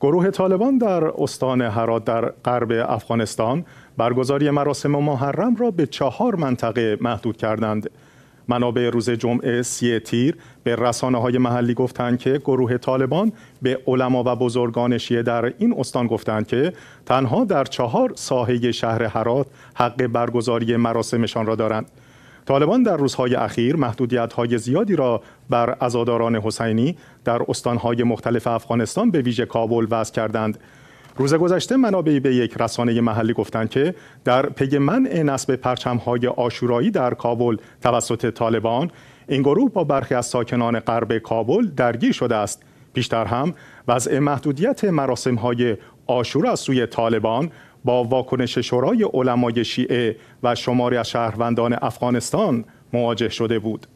گروه طالبان در استان هرات در غرب افغانستان برگزاری مراسم محرم را به چهار منطقه محدود کردند. منابع روز جمعه سی تیر به رسانه های محلی گفتند که گروه طالبان به علما و بزرگان شیعه در این استان گفتند که تنها در چهار ساحه شهر هرات حق برگزاری مراسمشان را دارند. طالبان در روزهای اخیر های زیادی را بر ازاداران حسینی در استانهای مختلف افغانستان به ویژه کابل وضع کردند روز گذشته منابعی به یک رسانه محلی گفتند که در پی منع نصب پرچمهای آشورایی در کابل توسط طالبان این گروه با برخی از ساکنان غرب کابل درگیر شده است پیشتر هم وضع محدودیت های آشور از سوی طالبان با واکنش شورای علمای شیعه و شماری از شهروندان افغانستان مواجه شده بود